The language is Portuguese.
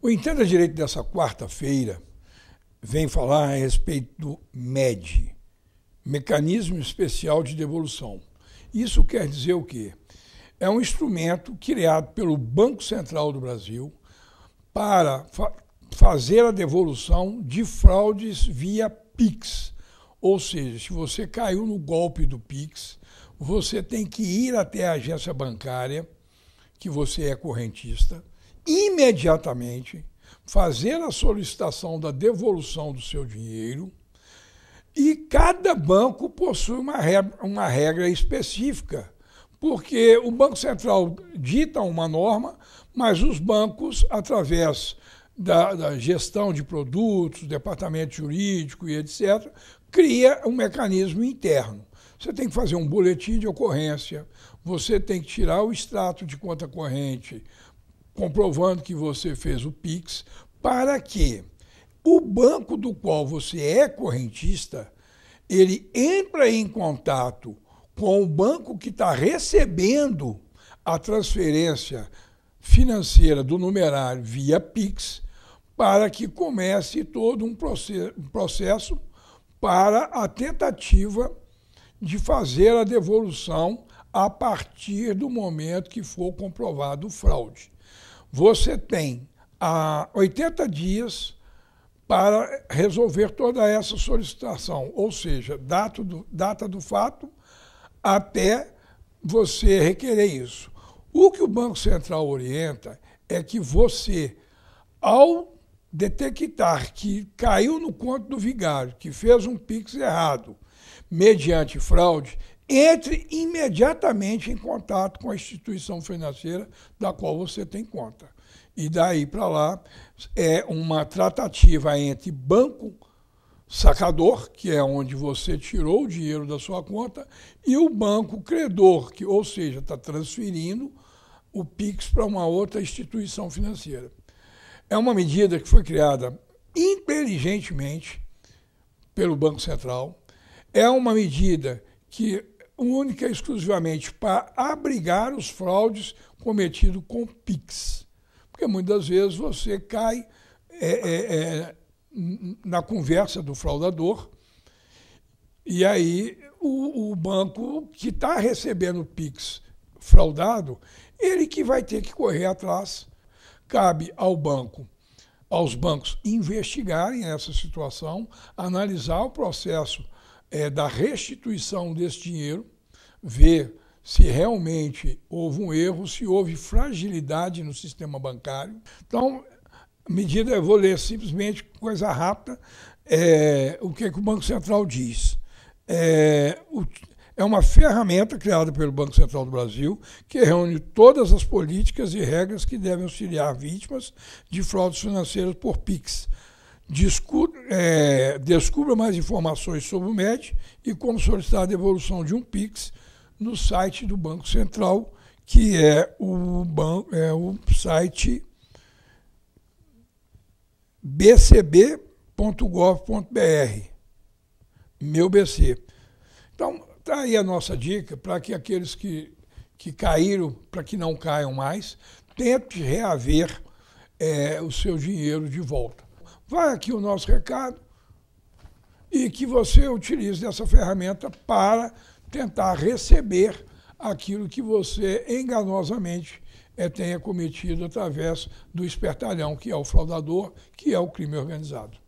O Entenda Direito dessa quarta-feira vem falar a respeito do MED, Mecanismo Especial de Devolução. Isso quer dizer o quê? É um instrumento criado pelo Banco Central do Brasil para fa fazer a devolução de fraudes via PIX. Ou seja, se você caiu no golpe do PIX, você tem que ir até a agência bancária, que você é correntista, imediatamente fazer a solicitação da devolução do seu dinheiro e cada banco possui uma regra, uma regra específica, porque o Banco Central dita uma norma, mas os bancos, através da, da gestão de produtos, departamento jurídico e etc., cria um mecanismo interno. Você tem que fazer um boletim de ocorrência, você tem que tirar o extrato de conta corrente comprovando que você fez o Pix, para que o banco do qual você é correntista, ele entra em contato com o banco que está recebendo a transferência financeira do numerário via Pix, para que comece todo um processo para a tentativa de fazer a devolução a partir do momento que for comprovado o fraude. Você tem ah, 80 dias para resolver toda essa solicitação, ou seja, data do, data do fato até você requerer isso. O que o Banco Central orienta é que você, ao detectar que caiu no conto do vigário, que fez um PIX errado, mediante fraude, entre imediatamente em contato com a instituição financeira da qual você tem conta. E daí para lá é uma tratativa entre banco sacador, que é onde você tirou o dinheiro da sua conta, e o banco credor, que ou seja, está transferindo o PIX para uma outra instituição financeira. É uma medida que foi criada inteligentemente pelo Banco Central, é uma medida que única e exclusivamente para abrigar os fraudes cometidos com PIX. Porque muitas vezes você cai é, é, é, na conversa do fraudador e aí o, o banco que está recebendo PIX fraudado, ele que vai ter que correr atrás. Cabe ao banco, aos bancos investigarem essa situação, analisar o processo é, da restituição desse dinheiro, ver se realmente houve um erro, se houve fragilidade no sistema bancário. Então, medida, eu vou ler simplesmente coisa rápida, é, o que, é que, o Banco Central diz. É, o, é uma ferramenta criada pelo Banco Central do Brasil que reúne todas as políticas e regras que devem auxiliar vítimas de fraudes financeiras por PIX é, descubra mais informações sobre o MED e como solicitar a devolução de um PIX no site do Banco Central, que é o, é o site bcb.gov.br, meu BC. Então, está aí a nossa dica para que aqueles que, que caíram, para que não caiam mais, tentem reaver é, o seu dinheiro de volta. Vai aqui o nosso recado e que você utilize essa ferramenta para tentar receber aquilo que você enganosamente é, tenha cometido através do espertalhão, que é o fraudador, que é o crime organizado.